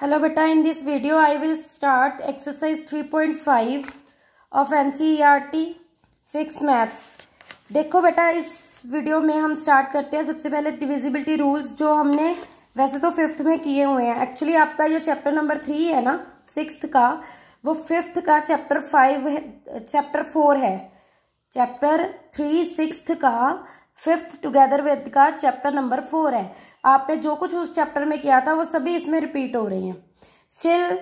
hello beta in this video i will start exercise 3.5 R T six maths देखो बेटा इस video में हम स्टार्ट करते हैं सबसे पहले डिविजिबिलिटी रूल्स जो हमने वैसे तो फिफ्थ में किए हुए हैं एक्चुअली आपका जो चैप्टर नंबर थ्री है ना सिक्स का वो फिफ्थ का चैप्टर फाइव है चैप्टर फोर है चैप्टर थ्री सिक्स का फिफ्थ टुगेदर विद का चैप्टर नंबर फोर है आपने जो कुछ उस चैप्टर में किया था वो सभी इसमें रिपीट हो रही हैं स्टिल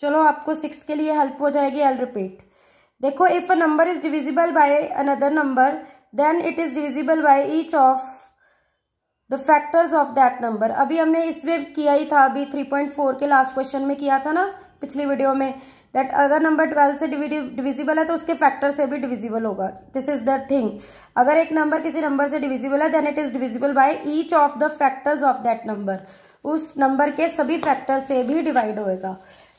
चलो आपको सिक्स के लिए हेल्प हो जाएगी एल रिपीट देखो if a number is divisible by another number then it is divisible by each of the factors of that number अभी हमने इसमें किया ही था अभी थ्री पॉइंट फोर के लास्ट क्वेश्चन में किया था ना पिछली वीडियो में दैट अगर नंबर ट्वेल्व से डिविजिबल है तो उसके फैक्टर से भी डिविजिबल होगा दिस इज द थिंग अगर एक नंबर किसी नंबर से डिविजिबल है then it is divisible by each of the factors of that number उस नंबर के सभी फैक्टर से भी डिवाइड होएगा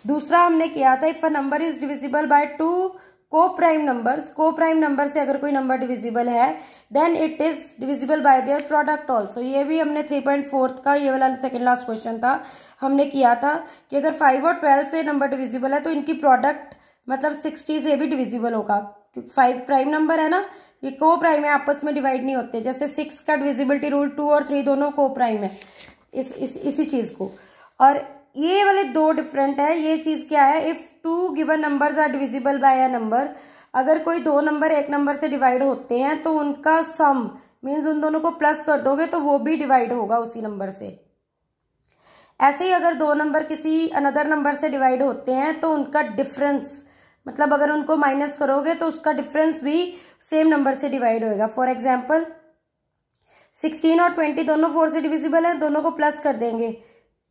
दूसरा हमने किया था if a number is divisible by two co prime number co prime number से अगर कोई नंबर डिविजिबल है then it is divisible by their product also ये भी हमने थ्री पॉइंट फोर्थ का ये वाला सेकेंड लास्ट क्वेश्चन था हमने किया था कि अगर फाइव और ट्वेल्व से नंबर डिविजिबल है तो इनकी प्रोडक्ट मतलब सिक्सटी से भी डिविजिबल होगा क्योंकि फाइव प्राइम नंबर है ना ये को प्राइम है आपस में डिवाइड नहीं होते जैसे सिक्स का डिविजिबिलिटी रूल टू और थ्री दोनों को प्राइम है इस, इस इसी चीज़ को और ये वाले दो डिफरेंट है ये चीज़ क्या है if two given numbers are divisible by a number अगर कोई दो नंबर एक नंबर से डिवाइड होते हैं तो उनका सम मीन्स उन दोनों को प्लस कर दोगे तो वो भी डिवाइड होगा उसी नंबर से ऐसे ही अगर दो नंबर किसी अनदर नंबर से डिवाइड होते हैं तो उनका डिफरेंस मतलब अगर उनको माइनस करोगे तो उसका डिफरेंस भी सेम नंबर से डिवाइड होएगा फॉर एग्जाम्पल सिक्सटीन और ट्वेंटी दोनों फोर से डिविजिबल है दोनों को प्लस कर देंगे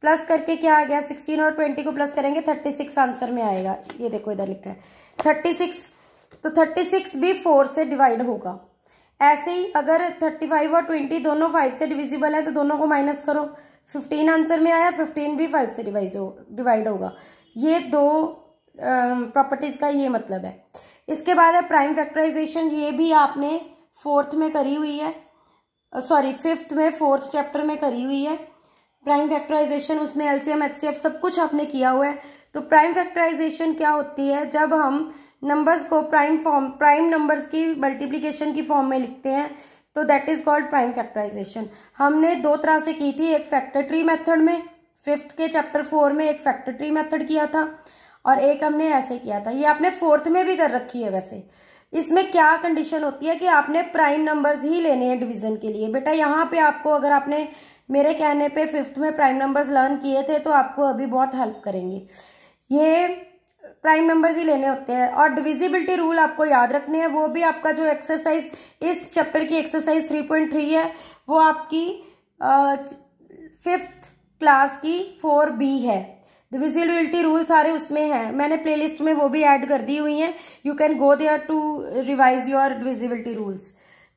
प्लस करके क्या आ गया सिक्सटीन और ट्वेंटी को प्लस करेंगे थर्टी सिक्स आंसर में आएगा ये देखो इधर लिखा है थर्टी सिक्स तो थर्टी सिक्स भी फोर से डिवाइड होगा ऐसे ही अगर थर्टी फाइव और ट्वेंटी दोनों फाइव से डिविजिबल है तो दोनों को माइनस करो फिफ्टीन आंसर में आया फिफ्टीन भी फाइव से डिवाइज हो डिवाइड होगा ये दो प्रॉपर्टीज़ का ये मतलब है इसके बाद है प्राइम फैक्टराइजेशन ये भी आपने फोर्थ में करी हुई है सॉरी फिफ्थ में फोर्थ चैप्टर में करी हुई है प्राइम फैक्टराइजेशन उसमें एलसीएम एचसीएफ सब कुछ आपने किया हुआ है तो प्राइम फैक्टराइजेशन क्या होती है जब हम नंबर्स को प्राइम फॉर्म प्राइम नंबर्स की मल्टीप्लीकेशन की फॉर्म में लिखते हैं तो that is called prime factorisation हमने दो तरह से की थी एक फैक्ट्री मैथड मेथड में फिफ्थ के चैप्टर फोर में एक फैक्ट्री मैथड मेथड किया था और एक हमने ऐसे किया था ये आपने फोर्थ में भी कर रखी है वैसे इसमें क्या कंडीशन होती है कि आपने प्राइम नंबर्स ही लेने हैं डिवीजन के लिए बेटा यहाँ पे आपको अगर आपने मेरे कहने पे फिफ्थ में प्राइम नंबर्स लर्न किए थे तो आपको अभी बहुत हेल्प करेंगे ये प्राइम नंबर्स ही लेने होते हैं और डिविजिबिलिटी रूल आपको याद रखने हैं वो भी आपका जो एक्सरसाइज इस चैप्टर की एक्सरसाइज थ्री पॉइंट थ्री है वो आपकी फिफ्थ क्लास की फोर बी है डिविजिबिलिटी रूल सारे उसमें हैं मैंने प्लेलिस्ट में वो भी ऐड कर दी हुई हैं you can go there to revise your divisibility rules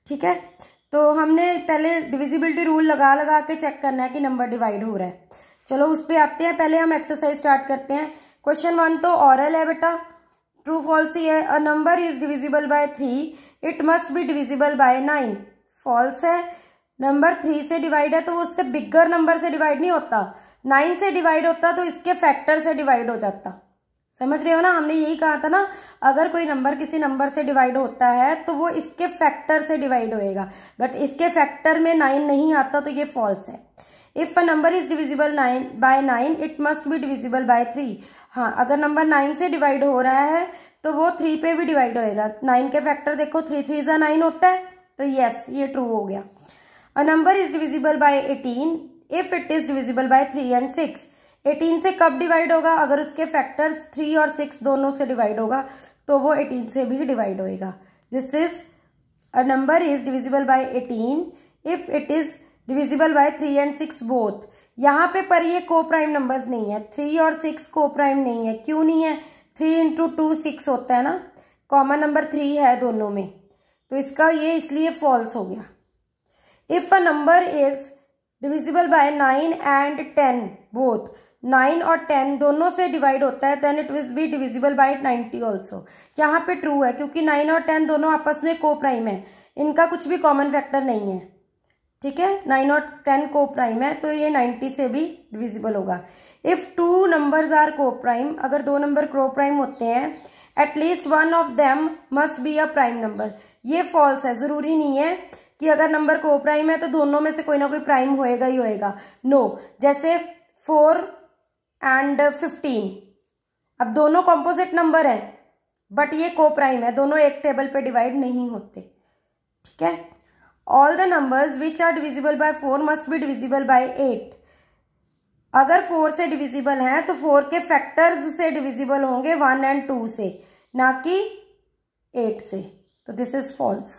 ठीक है तो हमने पहले डिविजिबिलिटी रूल लगा लगा के चेक करना है कि नंबर डिवाइड हो रहा है चलो उस पर आते हैं पहले हम एक्सरसाइज स्टार्ट करते हैं क्वेश्चन वन तो ऑरल है बेटा ट्रू फॉल्स ही है a number is divisible by three it must be divisible by nine false है नंबर थ्री से डिवाइड है तो वो उससे बिगर नंबर से डिवाइड नहीं होता नाइन से डिवाइड होता तो इसके फैक्टर से डिवाइड हो जाता समझ रहे हो ना हमने यही कहा था ना अगर कोई नंबर किसी नंबर से डिवाइड होता है तो वो इसके फैक्टर से डिवाइड होएगा बट इसके फैक्टर में नाइन नहीं आता तो ये फॉल्स है if a number is divisible nine by nine it must be divisible by three हाँ अगर नंबर नाइन से डिवाइड हो रहा है तो वो थ्री पे भी डिवाइड होएगा नाइन के फैक्टर देखो थ्री थ्री जो नाइन होता है तो yes, ये ट्रू हो गया a number is divisible by eighteen if it is divisible by three and six eighteen से कब डिवाइड होगा अगर उसके फैक्टर्स थ्री और सिक्स दोनों से डिवाइड होगा तो वो एटीन से भी डिवाइड होएगा this is a number is divisible by eighteen if it is divisible by three and six both यहाँ पे पर ये को प्राइम नंबर्स नहीं है थ्री और सिक्स को प्राइम नहीं है क्यों नहीं है थ्री इंटू टू सिक्स होता है ना कॉमन नंबर थ्री है दोनों में तो इसका ये इसलिए फॉल्स हो गया if a number is divisible by nine and ten both nine और टेन दोनों से डिवाइड होता है then it will be divisible by ninety also यहाँ पे ट्रू है क्योंकि नाइन और टेन दोनों आपस में को प्राइम है इनका कुछ भी कॉमन फैक्टर नहीं है ठीक है नाइन और टेन को प्राइम है तो ये नाइन्टी से भी डिविजिबल होगा if two numbers are co prime अगर दो नंबर क्रो प्राइम होते हैं at least one of them must be a prime number ये फॉल्स है ज़रूरी नहीं है कि अगर नंबर को प्राइम है तो दोनों में से कोई ना कोई प्राइम होएगा ही होएगा नो no. जैसे फोर एंड फिफ्टीन अब दोनों कॉम्पोजिट नंबर हैं बट ये को प्राइम है दोनों एक टेबल पे डिवाइड नहीं होते ठीक है all the numbers which are divisible by four must be divisible by eight अगर फोर से डिविजिबल हैं तो फोर के फैक्टर्स से डिविजिबल होंगे वन एंड टू से ना कि एट से तो दिस इज फॉल्स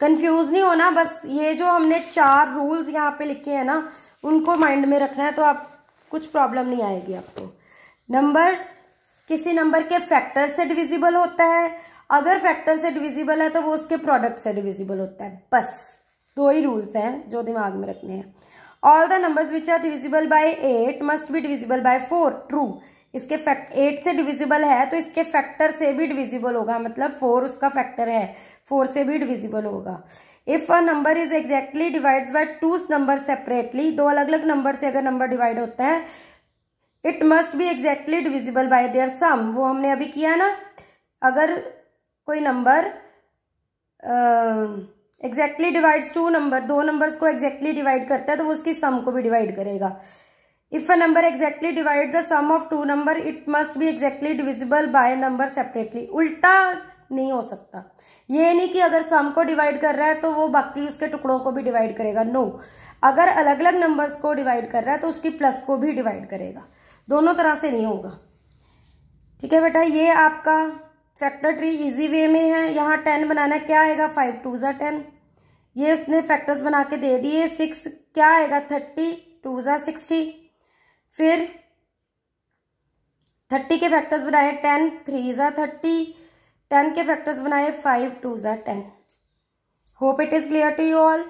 कंफ्यूज नहीं होना बस ये जो हमने चार रूल्स यहाँ पे लिखे हैं ना उनको माइंड में रखना है तो आप कुछ प्रॉब्लम नहीं आएगी आपको नंबर किसी नंबर के फैक्टर से डिविजिबल होता है अगर फैक्टर से डिविजिबल है तो वो उसके प्रोडक्ट से डिविजिबल होता है बस दो ही रूल्स हैं जो दिमाग में रखने हैं all the numbers which are divisible by eight must be divisible by four true इसके फैक्ट एट से डिविजिबल है तो इसके फैक्टर से भी डिविजिबल होगा मतलब फोर उसका फैक्टर है फोर से भी डिविजिबल होगा if a number is exactly divides by two number separately दो अलग अलग नंबर से अगर नंबर डिवाइड होता है it must be exactly divisible by their sum वो हमने अभी किया ना अगर कोई number exactly divides two number दो नंबर्स को एग्जैक्टली exactly डिवाइड करता है तो वो उसकी सम को भी डिवाइड करेगा if a number exactly divide the sum of two number it must be exactly divisible by number separately उल्टा नहीं हो सकता ये नहीं कि अगर सम को डिवाइड कर रहा है तो वो बाकी उसके टुकड़ों को भी डिवाइड करेगा नो अगर अलग अलग नंबर्स को डिवाइड कर रहा है तो उसकी प्लस को भी डिवाइड करेगा दोनों तरह से नहीं होगा ठीक है बेटा ये आपका फैक्टर ट्री इजी वे में है यहाँ टेन बनाना क्या आएगा फाइव टू ज़ा टेन ये उसने फैक्टर्स बना के दे दिए सिक्स क्या आएगा थर्टी टू ज़ा सिक्सटी फिर थर्टी के फैक्टर्स बनाए टेन थ्री ज़ा थर्टी टेन के फैक्टर्स बनाए फाइव टू ज़ा ten hope it is clear to you all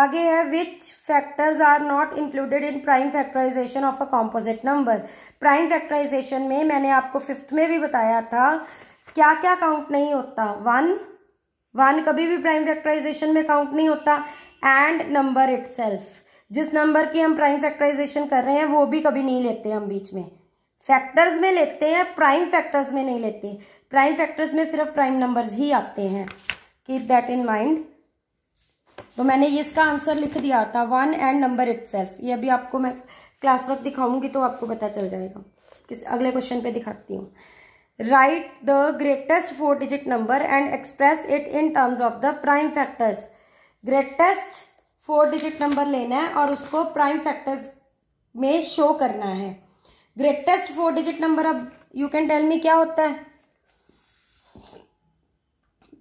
आगे है which factors are not included in prime factorisation of a composite number prime factorisation में मैंने आपको फिफ्थ में भी बताया था क्या क्या काउंट नहीं होता वन वन कभी भी प्राइम फैक्टराइजेशन में काउंट नहीं होता एंड नंबर इट जिस नंबर की हम प्राइम फैक्टराइजेशन कर रहे हैं वो भी कभी नहीं लेते हम बीच में फैक्टर्स में लेते हैं प्राइम फैक्टर्स में नहीं लेते प्राइम फैक्टर्स में सिर्फ प्राइम नंबर्स ही आते हैं कीप दैट इन माइंड तो मैंने ये इसका आंसर लिख दिया था वन एंड नंबर इट ये अभी आपको मैं क्लास वर्क दिखाऊंगी तो आपको पता चल जाएगा किस अगले क्वेश्चन पे दिखाती हूँ write the greatest four digit number and express it in terms of the prime factors greatest four digit number लेना है और उसको प्राइम फैक्टर्स में शो करना है ग्रेटेस्ट फोर डिजिट नंबर अब यू कैन टेल मी क्या होता है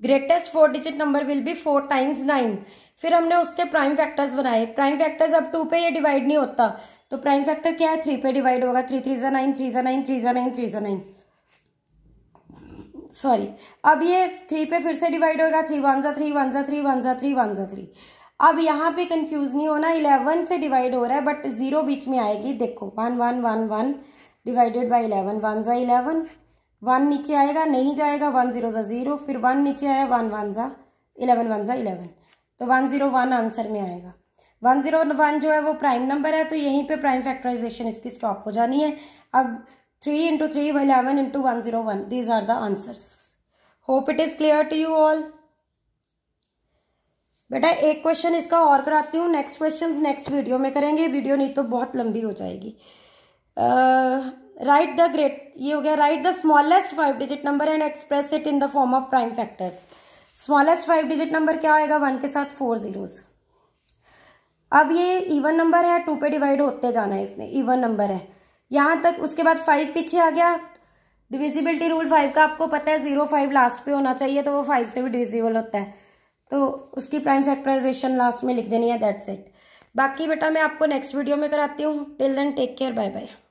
greatest four digit number will be four times nine फिर हमने उसके प्राइम फैक्टर्स बनाए प्राइम फैक्टर्स अब टू पे ये डिवाइड नहीं होता तो प्राइम फैक्टर क्या है थ्री पे डिवाइड होगा थ्री थ्री जो नाइन थ्री जो नाइन थ्री जो नाइन थ्री जो नाइन सॉरी अब ये थ्री पे फिर से डिवाइड होगा थ्री वन जो थ्री वन जो थ्री वन जो थ्री वन जो थ्री अब यहाँ पे कंफ्यूज नहीं होना इलेवन से डिवाइड हो रहा है बट ज़ीरो बीच में आएगी देखो one one one one divided by eleven one ज़ा इलेवन वन नीचे आएगा नहीं जाएगा वन ज़ीरो ज़ा ज़ीरो फिर वन नीचे आया वन वन ज़ा इलेवन वन ज़ा इलेवन तो वन ज़ीरो वन आंसर में आएगा वन ज़ीरो वन जो है वो प्राइम नंबर है तो यहीं पे प्राइम फैक्टराइजेशन इसकी स्टॉप हो जानी है अब three into three eleven into one zero one these are the answers hope it is clear to you all बेटा एक क्वेश्चन इसका और कराती हूँ नेक्स्ट क्वेश्चन नेक्स्ट वीडियो में करेंगे वीडियो नहीं तो बहुत लंबी हो जाएगी राइट द ग्रेट ये हो गया write the smallest five digit number and express it in the form of prime factors smallest five digit number क्या आएगा वन के साथ फोर जीरोज़ अब ये इवन नंबर है टू पे डिवाइड होते जाना है इसने इवन नंबर है यहाँ तक उसके बाद फाइव पीछे आ गया डिविजिबिलिटी रूल फाइव का आपको पता है जीरो फाइव लास्ट पे होना चाहिए तो वो फाइव से भी डिविजिबल होता है तो उसकी प्राइम फैक्टराइजेशन लास्ट में लिख देनी है दैट्स इट बाकी बेटा मैं आपको नेक्स्ट वीडियो में कराती हूँ till then take care bye bye